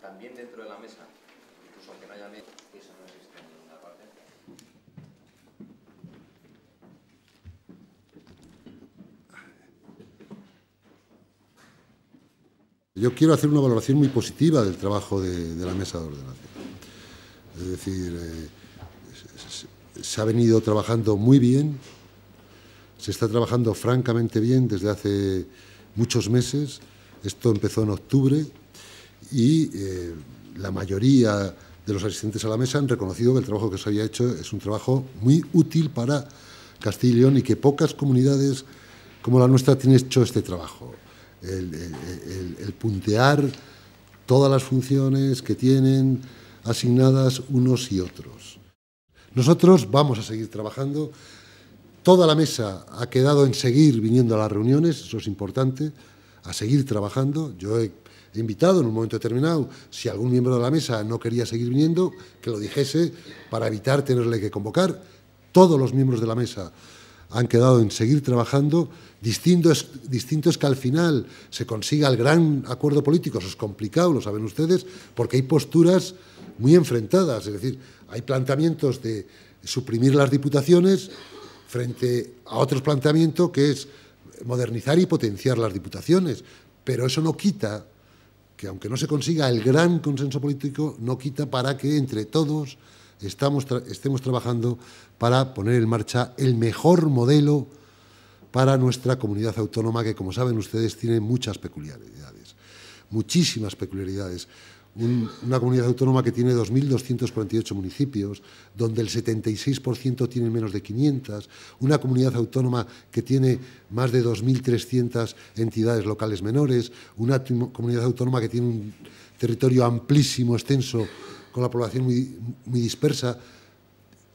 También dentro de la mesa, incluso aunque no haya eso no existe en ninguna parte. Yo quiero hacer una valoración muy positiva del trabajo de, la mesa de ordenación. Es decir, eh, se ha venido trabajando muy bien, se está trabajando francamente bien desde hace muchos meses. Esto empezó en octubre, y eh, la mayoría de los asistentes a la mesa han reconocido que el trabajo que se había hecho es un trabajo muy útil para Castilla y León y que pocas comunidades como la nuestra tienen hecho este trabajo. El, puntear todas las funciones que tienen asignadas unos y otros. Nosotros vamos a seguir trabajando. Toda la mesa ha quedado en seguir viniendo a las reuniones, eso es importante, a seguir trabajando. Yo invitado en un momento determinado, si algún miembro de la mesa no quería seguir viniendo, que lo dijese para evitar tenerle que convocar. Todos los miembros de la mesa han quedado en seguir trabajando. Distinto es, que al final se consiga el gran acuerdo político. Eso es complicado, lo saben ustedes, porque hay posturas muy enfrentadas. Es decir, hay planteamientos de suprimir las diputaciones frente a otros planteamientos que es modernizar y potenciar las diputaciones. Pero eso no quita que aunque no se consiga el gran consenso político, no quita para que entre todos estemos trabajando para poner en marcha el mejor modelo para nuestra comunidad autónoma, que como saben ustedes tiene muchas peculiaridades, muchísimas peculiaridades una comunidad autónoma que tiene 2.248 municipios, donde el 76% tiene menos de 500, una comunidad autónoma que tiene más de 2.300 entidades locales menores, una comunidad autónoma que tiene un territorio amplísimo, extenso, con la población muy dispersa.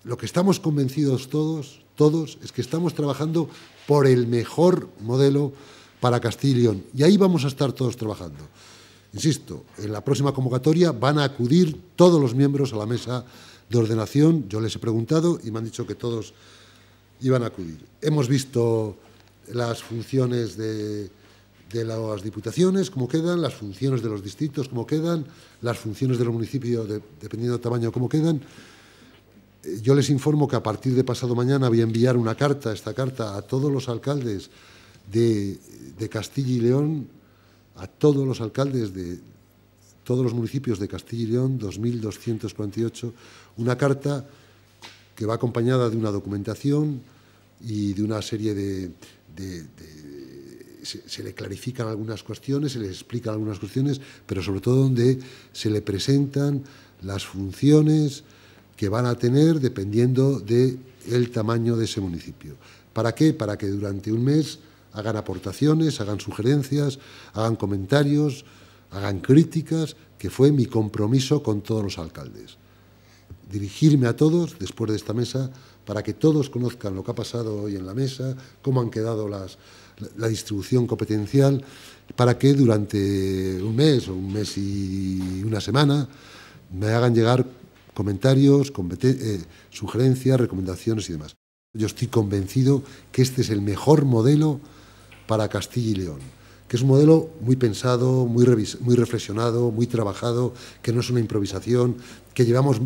Lo que estamos convencidos todos, todos, es que estamos trabajando por el mejor modelo para Castilla y León. Y ahí vamos a estar todos trabajando. Insisto, en la próxima convocatoria van a acudir todos los miembros a la mesa de ordenación. Yo les he preguntado y me han dicho que todos iban a acudir. Hemos visto las funciones de, las diputaciones, cómo quedan, las funciones de los distritos, cómo quedan, las funciones del municipio, de, dependiendo del tamaño, cómo quedan. Eh, yo les informo que a partir de pasado mañana voy a enviar una carta, esta carta, a todos los alcaldes de Castilla y León, a todos los alcaldes de todos los municipios de Castilla y León, 2.248, una carta que va acompañada de una documentación y de una serie de... se, le clarifican algunas cuestiones, se les explican algunas cuestiones, pero sobre todo donde se le presentan las funciones que van a tener dependiendo del el tamaño de ese municipio. ¿Para qué? Para que durante un mes hagan aportaciones, hagan sugerencias, hagan comentarios, hagan críticas, que fue mi compromiso con todos los alcaldes. Dirigirme a todos después de esta mesa para que todos conozcan lo que ha pasado hoy en la mesa, cómo han quedado las, la distribución competencial, para que durante un mes o un mes y una semana me hagan llegar comentarios, eh, sugerencias, recomendaciones y demás. Yo estoy convencido que este es el mejor modelo para Castilla y León, que es un modelo muy pensado, muy, reflexionado, muy trabajado, que no es una improvisación, que llevamos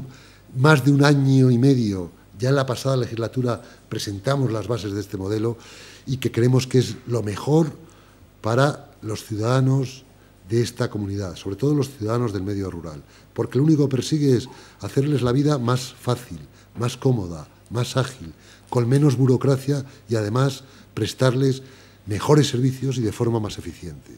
más de un año y medio, ya en la pasada legislatura presentamos las bases de este modelo y que creemos que es lo mejor para los ciudadanos de esta comunidad, sobre todo los ciudadanos del medio rural, porque lo único que persigue es hacerles la vida más fácil, más cómoda, más ágil, con menos burocracia y además prestarles mejores servicios y de forma más eficiente.